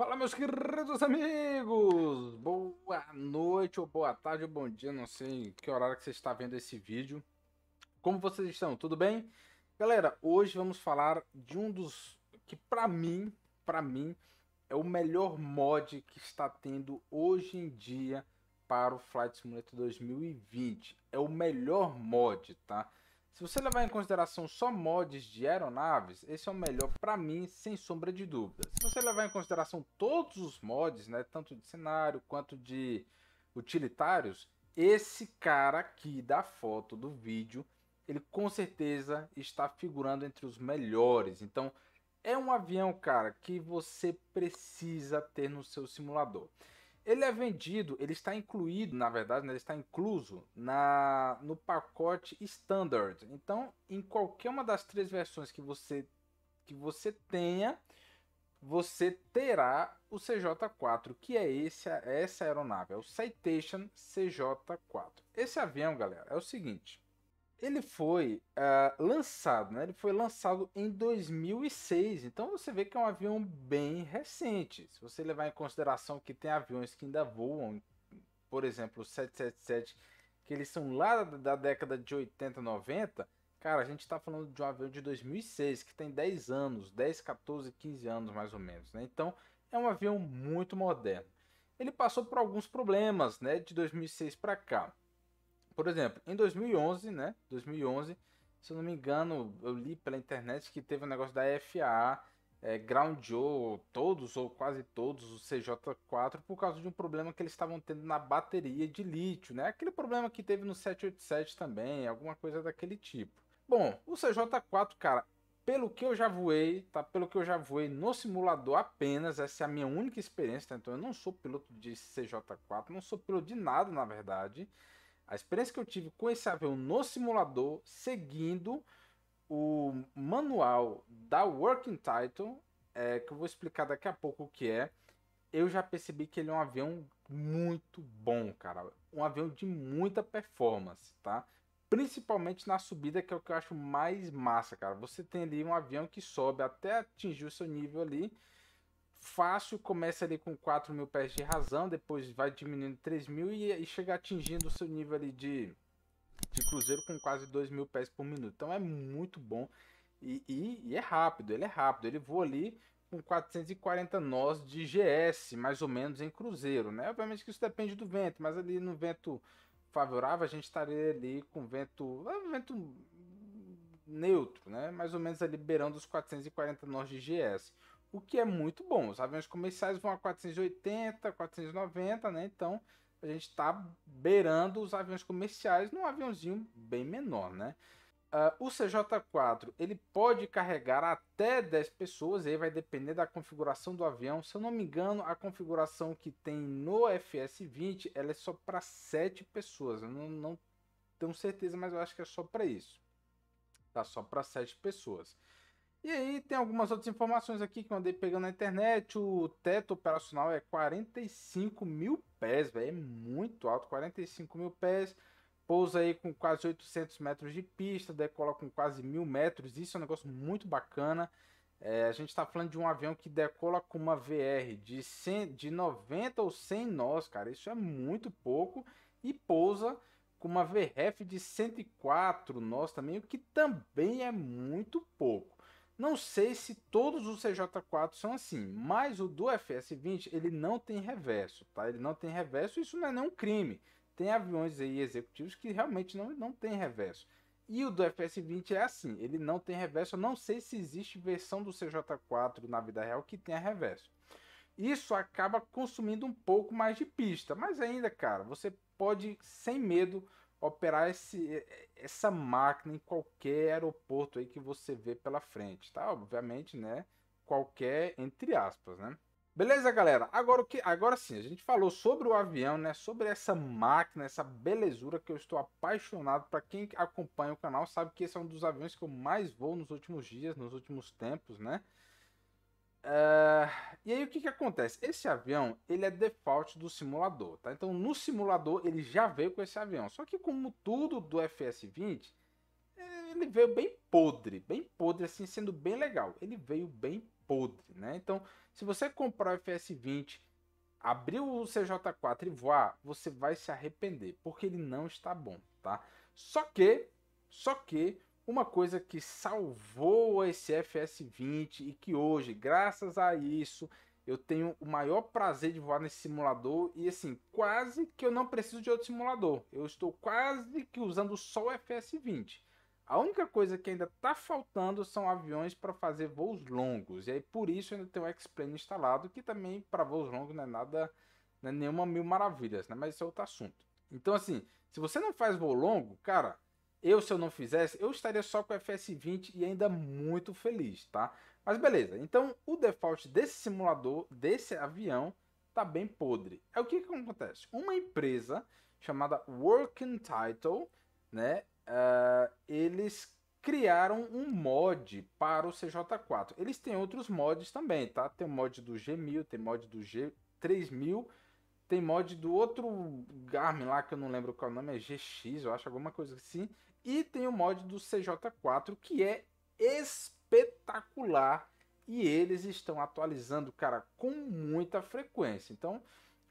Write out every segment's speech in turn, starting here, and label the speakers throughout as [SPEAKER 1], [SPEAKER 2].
[SPEAKER 1] Fala, meus queridos amigos! Boa noite, ou boa tarde, ou bom dia, não sei que horário que você está vendo esse vídeo. Como vocês estão? Tudo bem? Galera, hoje vamos falar de um dos que para mim, para mim é o melhor mod que está tendo hoje em dia para o Flight Simulator 2020. É o melhor mod, tá? Se você levar em consideração só mods de aeronaves, esse é o melhor para mim, sem sombra de dúvida. Se você levar em consideração todos os mods, né, tanto de cenário quanto de utilitários, esse cara aqui da foto do vídeo, ele com certeza está figurando entre os melhores. Então, é um avião, cara, que você precisa ter no seu simulador. Ele é vendido, ele está incluído, na verdade, né, ele está incluso na no pacote standard. Então, em qualquer uma das três versões que você que você tenha, você terá o CJ4, que é esse essa aeronave, é o Citation CJ4. Esse avião, galera, é o seguinte, ele foi uh, lançado, né? Ele foi lançado em 2006, então você vê que é um avião bem recente. Se você levar em consideração que tem aviões que ainda voam, por exemplo, o 777, que eles são lá da década de 80, 90, cara, a gente está falando de um avião de 2006, que tem 10 anos, 10, 14, 15 anos mais ou menos, né? Então, é um avião muito moderno. Ele passou por alguns problemas, né, de 2006 para cá por exemplo, em 2011, né? 2011, se eu não me engano, eu li pela internet que teve um negócio da FAA é, groundou todos ou quase todos os CJ4 por causa de um problema que eles estavam tendo na bateria de lítio, né? Aquele problema que teve no 787 também, alguma coisa daquele tipo. Bom, o CJ4, cara, pelo que eu já voei, tá? Pelo que eu já voei no simulador apenas, essa é a minha única experiência, tá? então eu não sou piloto de CJ4, não sou piloto de nada, na verdade. A experiência que eu tive com esse avião no simulador, seguindo o manual da Working Title, é, que eu vou explicar daqui a pouco o que é, eu já percebi que ele é um avião muito bom, cara. Um avião de muita performance, tá? Principalmente na subida, que é o que eu acho mais massa, cara. Você tem ali um avião que sobe até atingir o seu nível ali fácil, começa ali com 4 mil pés de razão, depois vai diminuindo 3 mil e, e chega atingindo o seu nível ali de, de cruzeiro com quase 2 mil pés por minuto. Então é muito bom e, e, e, é rápido, ele é rápido, ele voa ali com 440 nós de GS, mais ou menos em cruzeiro, né? Obviamente que isso depende do vento, mas ali no vento favorável a gente estaria ali com vento, é, vento neutro, né? Mais ou menos ali beirando os 440 nós de GS o que é muito bom. Os aviões comerciais vão a 480, 490, né? Então a gente está beirando os aviões comerciais num aviãozinho bem menor, né? Uh, o CJ4 ele pode carregar até 10 pessoas, aí vai depender da configuração do avião. Se eu não me engano, a configuração que tem no FS20 ela é só para 7 pessoas. Eu não, não tenho certeza, mas eu acho que é só para isso. Tá só para 7 pessoas. E aí tem algumas outras informações aqui que eu andei pegando na internet. O teto operacional é 45 mil pés, velho. É muito alto, 45 mil pés. Pousa aí com quase 800 metros de pista, decola com quase mil metros. Isso é um negócio muito bacana. É, a gente está falando de um avião que decola com uma VR de, 100, de 90 ou 100 nós, cara. Isso é muito pouco. E pousa com uma VRF de 104 nós também, o que também é muito pouco. Não sei se todos os CJ4 são assim, mas o do FS20 ele não tem reverso, tá? Ele não tem reverso, isso não é nenhum crime. Tem aviões aí executivos que realmente não, não tem reverso. E o do FS20 é assim, ele não tem reverso. Eu não sei se existe versão do CJ4 na vida real que tenha reverso. Isso acaba consumindo um pouco mais de pista, mas ainda, cara, você pode sem medo operar esse, essa máquina em qualquer aeroporto aí que você vê pela frente, tá? Obviamente, né? Qualquer, entre aspas, né? Beleza, galera? Agora, o que, agora sim, a gente falou sobre o avião, né? Sobre essa máquina, essa belezura que eu estou apaixonado. Para quem acompanha o canal sabe que esse é um dos aviões que eu mais vou nos últimos dias, nos últimos tempos, né? Uh, e aí o que, que acontece? Esse avião ele é default do simulador, tá? Então no simulador ele já veio com esse avião. Só que como tudo do FS20, ele veio bem podre, bem podre, assim sendo bem legal. Ele veio bem podre, né? Então se você comprar o FS20, abrir o CJ4 e voar, você vai se arrepender, porque ele não está bom, tá? Só que, só que uma coisa que salvou esse FS20 e que hoje, graças a isso, eu tenho o maior prazer de voar nesse simulador e assim, quase que eu não preciso de outro simulador. Eu estou quase que usando só o FS20. A única coisa que ainda está faltando são aviões para fazer voos longos. E aí por isso eu ainda tenho o X-Plane instalado, que também para voos longos não é nada, não é nenhuma mil maravilhas, né? Mas isso é outro assunto. Então assim, se você não faz voo longo, cara, eu, se eu não fizesse, eu estaria só com o FS20 e ainda muito feliz, tá? Mas beleza, então o default desse simulador, desse avião, tá bem podre. É o que, que acontece? Uma empresa chamada Working Title, né? Uh, eles criaram um mod para o CJ4. Eles têm outros mods também, tá? Tem o mod do G1000, tem mod do G3000, tem mod do outro Garmin lá que eu não lembro qual é o nome, é GX, eu acho, alguma coisa assim. E tem o mod do CJ4 que é espetacular e eles estão atualizando, cara, com muita frequência. Então,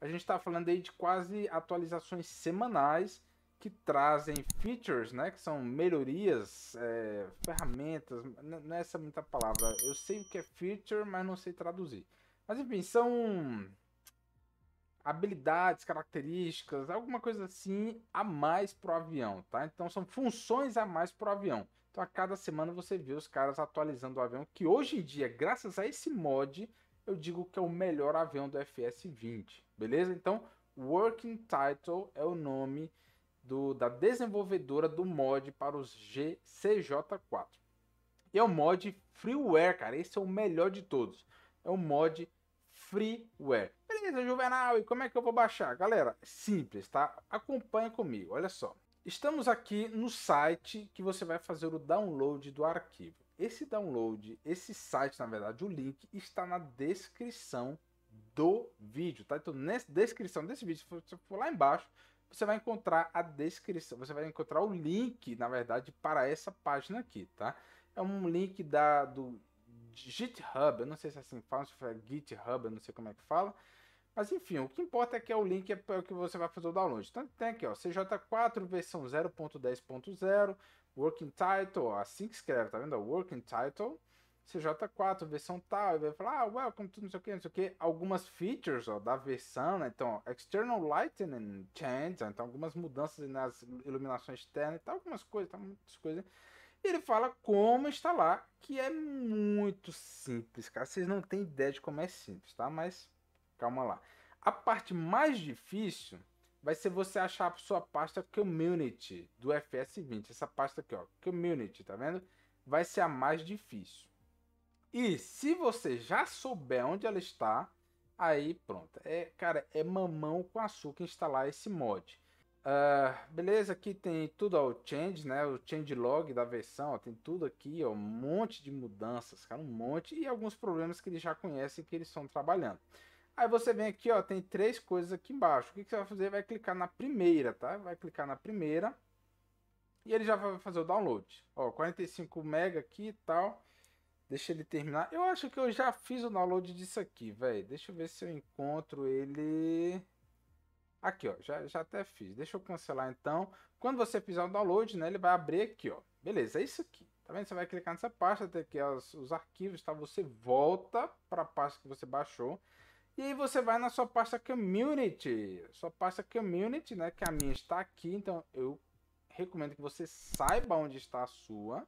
[SPEAKER 1] a gente está falando aí de quase atualizações semanais que trazem features, né, que são melhorias, é, ferramentas, não é essa muita palavra. Eu sei o que é feature, mas não sei traduzir. Mas enfim, são habilidades, características, alguma coisa assim a mais pro avião, tá? Então são funções a mais pro avião. Então a cada semana você vê os caras atualizando o avião, que hoje em dia, graças a esse mod, eu digo que é o melhor avião do FS20, beleza? Então, Working Title é o nome do, da desenvolvedora do mod para os GCJ4. E é o um mod freeware, cara, esse é o melhor de todos. É um mod freeware. Beleza, Juvenal, e como é que eu vou baixar? Galera, simples, tá? Acompanha comigo, olha só. Estamos aqui no site que você vai fazer o download do arquivo. Esse download, esse site, na verdade, o link está na descrição do vídeo, tá? Então, na descrição desse vídeo, se você for lá embaixo, você vai encontrar a descrição, você vai encontrar o link, na verdade, para essa página aqui, tá? É um link da, do GitHub, eu não sei se é assim fala, se é GitHub, eu não sei como é que fala, mas enfim, o que importa é que é o link é, é o que você vai fazer o download. Então tem aqui, ó, CJ4 versão 0.10.0, Working Title, assim que escreve, tá vendo? Working Title, CJ4 versão tal, e vai falar, ah, welcome, tudo não sei o que, não sei o que. Algumas features, ó, da versão, né? Então, External Lighting Change, né? então algumas mudanças nas iluminações externas e tal, algumas coisas, tal, muitas coisas. E ele fala como instalar, que é muito simples, cara. Vocês não têm ideia de como é simples, tá? Mas calma lá. A parte mais difícil vai ser você achar a sua pasta community do FS20. Essa pasta aqui, ó, community, tá vendo? Vai ser a mais difícil. E se você já souber onde ela está, aí pronto. É, cara, é mamão com açúcar instalar esse mod. Uh, beleza, aqui tem tudo ó, o change, né? O change log da versão, ó, tem tudo aqui, ó, um monte de mudanças, cara, um monte e alguns problemas que eles já conhecem que eles estão trabalhando. Aí você vem aqui, ó, tem três coisas aqui embaixo. O que, que você vai fazer? Vai clicar na primeira, tá? Vai clicar na primeira e ele já vai fazer o download. Ó, 45 mega aqui e tal. Deixa ele terminar. Eu acho que eu já fiz o download disso aqui, velho. Deixa eu ver se eu encontro ele. Aqui, ó. Já, já até fiz. Deixa eu cancelar então. Quando você fizer o download, né? Ele vai abrir aqui, ó. Beleza, é isso aqui. Tá vendo? Você vai clicar nessa pasta, tem aqui os, os arquivos, tá? Você volta para a pasta que você baixou. E aí você vai na sua pasta community. Sua pasta community, né? Que a minha está aqui, então eu recomendo que você saiba onde está a sua.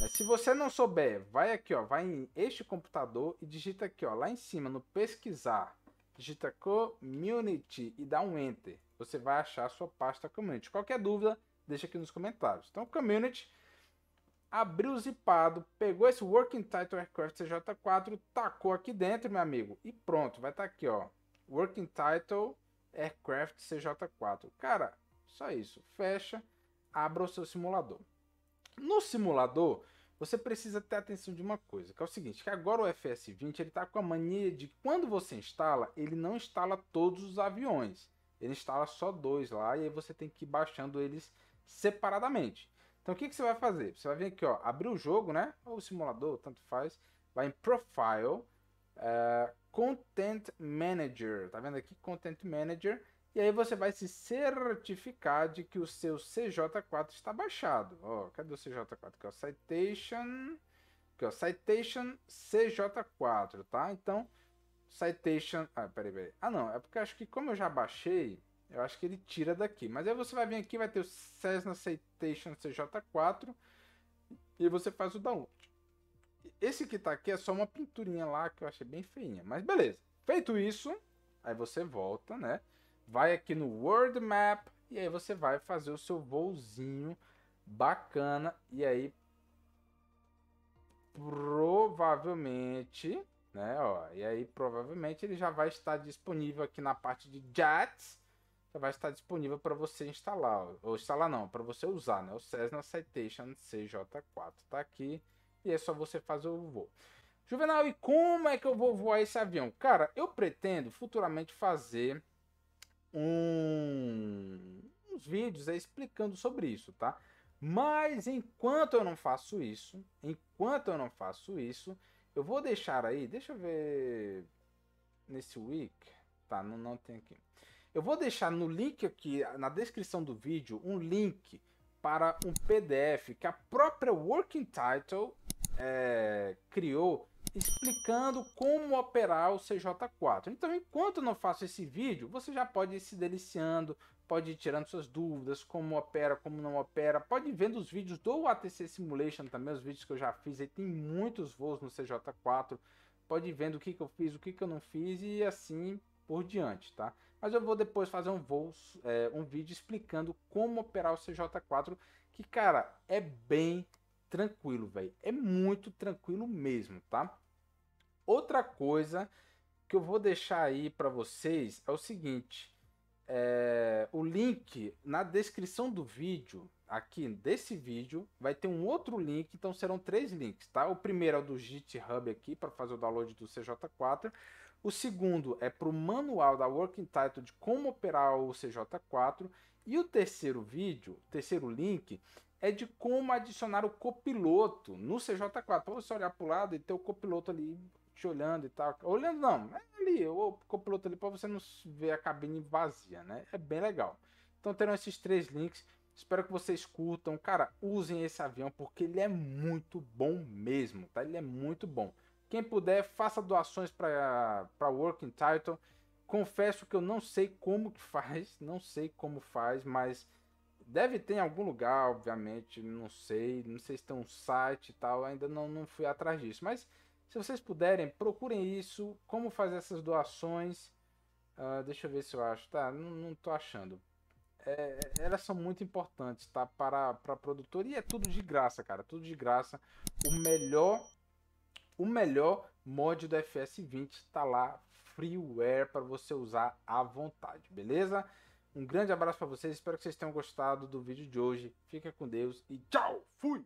[SPEAKER 1] Né. Se você não souber, vai aqui, ó, vai em este computador e digita aqui, ó, lá em cima no pesquisar, digita community e dá um enter. Você vai achar a sua pasta community. Qualquer dúvida, deixa aqui nos comentários. Então, community abriu o zipado, pegou esse Working Title Aircraft CJ4, tacou aqui dentro, meu amigo, e pronto, vai estar tá aqui, ó. Working Title Aircraft CJ4. Cara, só isso. Fecha, abra o seu simulador. No simulador, você precisa ter atenção de uma coisa, que é o seguinte, que agora o FS20 ele está com a mania de que quando você instala, ele não instala todos os aviões. Ele instala só dois lá e aí você tem que ir baixando eles separadamente. Então o que, que você vai fazer? Você vai vir aqui, ó, abrir o jogo, né? Ou o simulador, tanto faz. Vai em Profile, eh, Content Manager. Tá vendo aqui? Content Manager. E aí você vai se certificar de que o seu CJ4 está baixado. Ó, cadê o CJ4? Aqui, ó, Citation... Aqui, ó, Citation CJ4, tá? Então, Citation... Ah, peraí, peraí. Ah, não, é porque acho que como eu já baixei... Eu acho que ele tira daqui. Mas aí você vai vir aqui, vai ter o Cessna Citation CJ4 e você faz o download. Esse que tá aqui é só uma pinturinha lá que eu achei bem feinha, mas beleza. Feito isso, aí você volta, né? Vai aqui no World Map e aí você vai fazer o seu voozinho bacana e aí provavelmente, né, ó, e aí provavelmente ele já vai estar disponível aqui na parte de jets vai estar disponível para você instalar, ou instalar não, para você usar, né? O Cessna Citation CJ4 tá aqui e é só você fazer o voo. Juvenal, e como é que eu vou voar esse avião? Cara, eu pretendo futuramente fazer um... uns vídeos aí explicando sobre isso, tá? Mas enquanto eu não faço isso, enquanto eu não faço isso, eu vou deixar aí, deixa eu ver nesse week, tá, não, não tem aqui. Eu vou deixar no link aqui, na descrição do vídeo, um link para um PDF que a própria Working Title é, criou explicando como operar o CJ4. Então, enquanto eu não faço esse vídeo, você já pode ir se deliciando, pode ir tirando suas dúvidas, como opera, como não opera, pode ir vendo os vídeos do ATC Simulation também, os vídeos que eu já fiz, aí tem muitos voos no CJ4, pode ir vendo o que, que eu fiz, o que, que eu não fiz e assim por diante, tá? Mas eu vou depois fazer um voo, é, um vídeo explicando como operar o CJ4, que cara é bem tranquilo, velho, é muito tranquilo mesmo, tá? Outra coisa que eu vou deixar aí para vocês é o seguinte, é, o link na descrição do vídeo aqui desse vídeo vai ter um outro link, então serão três links, tá? O primeiro é o do GitHub aqui para fazer o download do CJ4. O segundo é para o manual da Working Title de como operar o CJ4. E o terceiro vídeo, terceiro link, é de como adicionar o copiloto no CJ4. Para você olhar para o lado e ter o copiloto ali te olhando e tal. Olhando não, é ali, o copiloto ali para você não ver a cabine vazia, né? É bem legal. Então terão esses três links. Espero que vocês curtam. Cara, usem esse avião porque ele é muito bom mesmo, tá? Ele é muito bom. Quem puder, faça doações para Working Title. Confesso que eu não sei como que faz, não sei como faz, mas deve ter em algum lugar, obviamente, não sei, não sei se tem um site e tal, ainda não, não fui atrás disso. Mas se vocês puderem, procurem isso, como fazer essas doações. Uh, deixa eu ver se eu acho, tá? Não, não tô achando. É, elas são muito importantes, tá? Para, para produtora. E é tudo de graça, cara. Tudo de graça. O melhor o melhor mod do FS20 está lá, freeware, para você usar à vontade, beleza? Um grande abraço para vocês, espero que vocês tenham gostado do vídeo de hoje. Fica com Deus e tchau! Fui!